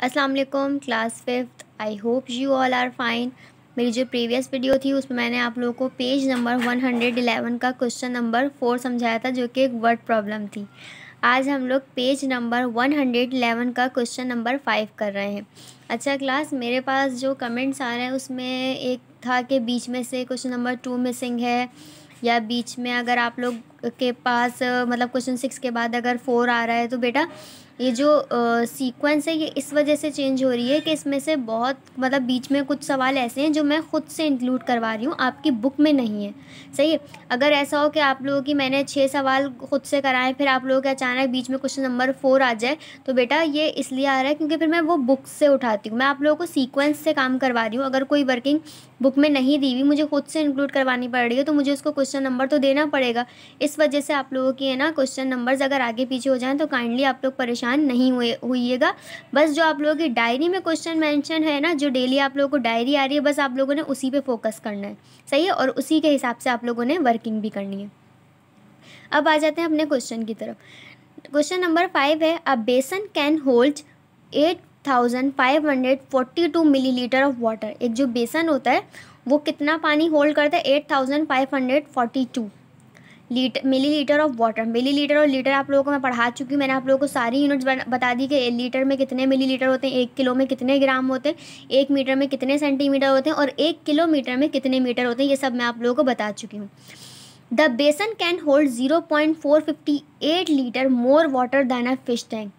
अस्सलाम वालेकुम class fifth I hope you all are fine मेरी जो प्रीवियस वीडियो थी उसमें मैंने आप लोगों को पेज नंबर 111 का क्वेश्चन नंबर फोर समझाया था जो कि एक वर्ड प्रॉब्लम थी आज हम लोग पेज नंबर 111 का क्वेश्चन नंबर फाइव कर रहे हैं अच्छा क्लास मेरे पास जो कमेंट्स आ रहे हैं उसमें एक था कि बीच में से क्वेश्चन नंबर टू मिसिंग है या बीच में अगर आप लोग के पास मतलब क्वेश्चन सिक्स के बाद अगर फोर आ रहा है तो बेटा ये जो सीक्वेंस है ये इस वजह से चेंज हो रही है कि इसमें से बहुत मतलब बीच में कुछ सवाल ऐसे हैं जो मैं ख़ुद से इंक्लूड करवा रही हूँ आपकी बुक में नहीं है सही है अगर ऐसा हो कि आप लोगों की मैंने छः सवाल खुद से कराएं फिर आप लोगों के अचानक बीच में क्वेश्चन नंबर फोर आ जाए तो बेटा ये इसलिए आ रहा है क्योंकि फिर मैं वो बुक से उठाती हूँ मैं आप लोगों को सीक्वेंस से काम करवा रही हूँ अगर कोई वर्किंग बुक में नहीं दी हुई मुझे खुद से इंक्लूड करवानी पड़ रही है तो मुझे उसको क्वेश्चन नंबर तो देना पड़ेगा इस इस वजह से आप लोगों के है ना क्वेश्चन नंबर्स अगर आगे पीछे हो जाएँ तो काइंडली आप लोग परेशान नहीं हुए हुईगा बस जो आप लोगों की डायरी में क्वेश्चन मैंशन है ना जो डेली आप लोगों को डायरी आ रही है बस आप लोगों ने उसी पर फोकस करना है सही है और उसी के हिसाब से आप लोगों ने वर्किंग भी करनी है अब आ जाते हैं अपने क्वेश्चन की तरफ क्वेश्चन नंबर फाइव है a basin can hold eight thousand five hundred forty two millilitre of water एक जो बेसन होता है वो कितना पानी होल्ड करता है eight thousand five hundred forty two litre millilitre of water millilitre और लीटर आप लोगों को मैं पढ़ा चुकी हूँ मैंने आप लोगों को सारी यूनिट्स बता दी कि लीटर में कितने मिली लीटर होते हैं एक किलो में कितने ग्राम होते हैं एक मीटर में कितने सेंटीमीटर होते हैं और एक किलोमीटर में कितने मीटर होते हैं ये सब मैं आप लोगों को बता चुकी हूँ the basin can hold zero point four fifty eight litre more water than a fish tank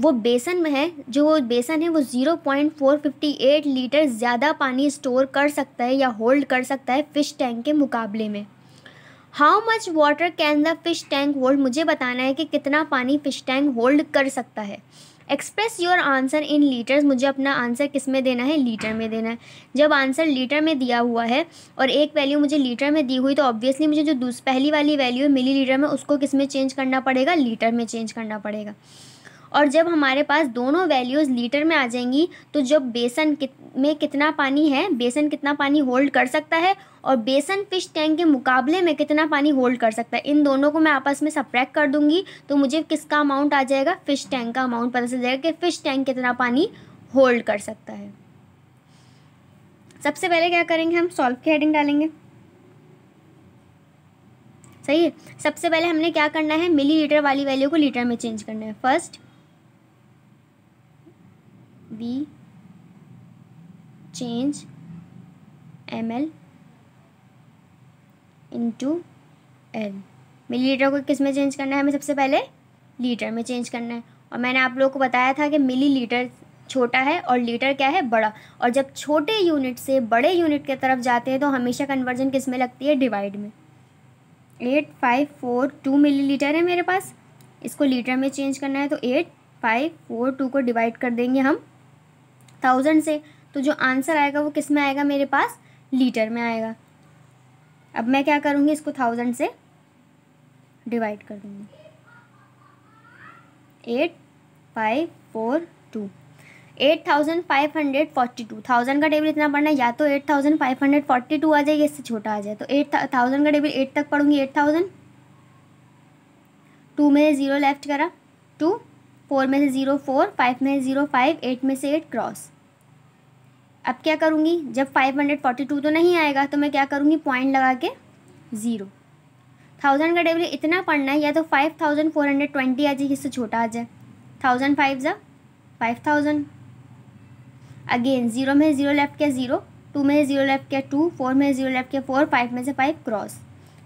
वो बेसन में है जो बेसन है वो zero point four fifty eight litre ज़्यादा पानी स्टोर कर सकता है या होल्ड कर सकता है फ़िश टैंक के मुकाबले में how much water can the fish tank hold मुझे बताना है कि कितना पानी फिश टैंक होल्ड कर सकता है express your answer in litres मुझे अपना आंसर किस में देना है लीटर में देना है जब आंसर लीटर में दिया हुआ है और एक वैल्यू मुझे लीटर में दी हुई तो ऑब्वियसली मुझे जो दूस पहली वाली वैल्यू है मिली लीटर में उसको किस में चेंज करना पड़ेगा लीटर में चेंज करना पड़ेगा और जब हमारे पास दोनों वैल्यूज़ लीटर में आ जाएंगी तो जब बेसन कित में कितना पानी है बेसन कितना पानी होल्ड कर सकता है और बेसन फिश टैंक के मुकाबले में कितना पानी होल्ड कर सकता है इन दोनों को मैं आपस में सप्रैक कर दूंगी तो मुझे किसका अमाउंट आ जाएगा फ़िश टैंक का अमाउंट पता चल जाएगा कि फ़िश टैंक कितना पानी होल्ड कर सकता है सबसे पहले क्या करेंगे हम सॉल्व की हेडिंग डालेंगे सही है सबसे पहले हमने क्या करना है मिली लीटर वाली वैल्यू को लीटर में चेंज करना है first we change ml into L millilitre को किस में चेंज करना है हमें सबसे पहले लीटर में चेंज करना है और मैंने आप लोगों को बताया था कि मिली लीटर छोटा है और लीटर क्या है बड़ा और जब छोटे यूनिट से बड़े यूनिट की तरफ जाते हैं तो हमेशा कन्वर्जन किस में लगती है डिवाइड में eight five four two millilitre है मेरे पास इसको लीटर में चेंज करना है तो एट फाइव फोर टू को डिवाइड कर देंगे हम थाउजेंड से तो जो आंसर आएगा वो किस में आएगा मेरे पास लीटर में आएगा अब मैं क्या करूँगी इसको थाउजेंड से डिवाइड कर दूँगी eight five four two eight thousand five hundred forty two thousand का टेबल इतना पढ़ना है या तो eight thousand five hundred forty two आ जाए या इससे छोटा आ जाए तो एट थाउजेंड का टेबल एट तक पढ़ूंगी एट थाउजेंड टू में ज़ीरो लेफ्ट करा टू फोर में से ज़ीरो फोर फाइव में से ज़ीरो फाइव एट में से एट क्रॉस अब क्या करूँगी जब फाइव हंड्रेड फोर्टी टू तो नहीं आएगा तो मैं क्या करूँगी पॉइंट लगा के ज़ीरो थाउजेंड का टेबल इतना पढ़ना है या तो five thousand four hundred twenty आ जाए इससे छोटा आ जाए थाउजेंड फाइव ज़ा फाइव थाउजेंड अगेन ज़ीरो में ज़ीरो लेफ्ट किया ज़ीरो टू में ज़ीरो लेफ्ट किया टू फोर में ज़ीरो लेफ्ट किया फोर फाइव में से फाइव क्रॉस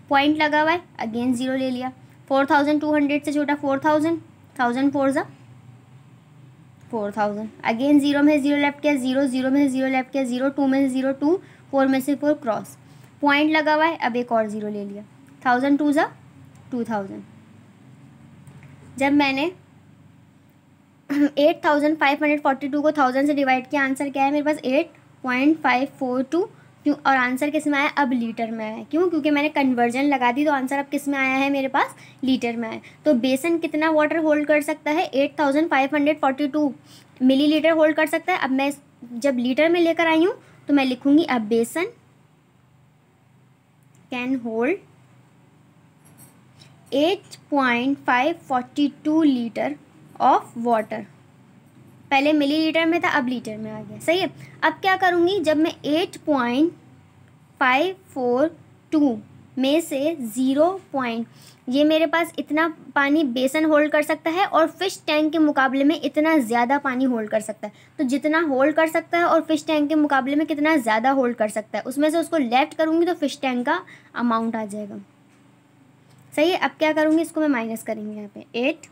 पॉइंट लगा हुआ है अगेन ज़ीरो ले लिया फोर थाउजेंड टू हंड्रेड से छोटा फोर थाउजेंड थाउजेंड फोर ज़ा फोर थाउजेंड अगेन जीरो में जीरो लेफ्ट किया जीरो जीरो में जीरो लेफ्ट किया जीरो टू में जीरो टू फोर में से फोर क्रॉस पॉइंट लगा हुआ है अब एक और जीरो ले लिया थाउजेंड टू ज़ा टू थाउजेंड जब मैंने eight thousand five hundred forty two को थाउजेंड से डिवाइड किया आंसर क्या है मेरे पास eight point five four two क्यों और आंसर किस में आया अब लीटर में है क्यों क्योंकि मैंने कन्वर्जन लगा दी तो आंसर अब किस में आया है मेरे पास लीटर में है तो बेसन कितना वाटर होल्ड कर सकता है eight thousand five hundred forty two millilitre hold कर सकता है अब मैं जब लीटर में लेकर आई हूँ तो मैं लिखूँगी अब basin can hold eight point five forty two litre of water पहले मिलीलीटर में था अब लीटर में आ गया सही है अब क्या करूँगी जब मैं eight point five four two में से ज़ीरो पॉइंट ये मेरे पास इतना पानी बेसन होल्ड कर सकता है और फिश टैंक के मुकाबले में इतना ज़्यादा पानी होल्ड कर सकता है तो जितना होल्ड कर सकता है और फिश टैंक के मुकाबले में कितना ज़्यादा होल्ड कर सकता है उसमें से उसको लेफ्ट करूँगी तो फिश टैंक का अमाउंट आ जाएगा सही है अब क्या करूँगी इसको मैं माइनस करेंगे यहाँ पे eight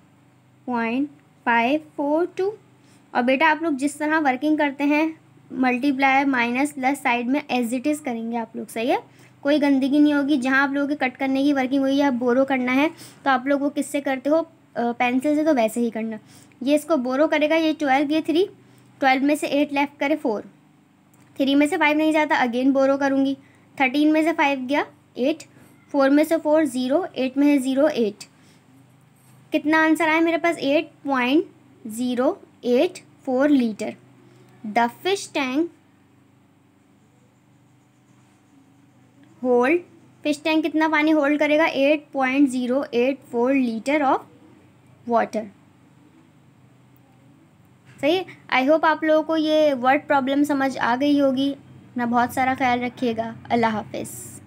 point five four two और बेटा आप लोग जिस तरह वर्किंग करते हैं मल्टीप्लाई माइनस प्लस साइड में एज इट इज़ करेंगे आप लोग सही है कोई गंदगी नहीं होगी जहाँ आप लोगों के कट करने की वर्किंग हुई या बोरो करना है तो आप लोग वो किससे करते हो पेंसिल से तो वैसे ही करना ये इसको बोरो करेगा ये ट्वेल्व ये थ्री ट्वेल्व में से एट लेफ्ट करे फोर थ्री में से फाइव नहीं जाता अगेन बोरो करूँगी थर्टीन में से फाइव गया एट फोर में से फोर ज़ीरो एट में से ज़ीरो एट कितना आंसर आया मेरे पास eight point zero eight four litre the fish tank hold fish tank कितना पानी होल्ड करेगा eight eight point zero four litre of water सही आई होप आप लोगों को ये वर्ड प्रॉब्लम समझ आ गई होगी ना बहुत सारा ख्याल रखिएगा अल्लाह हाफिज़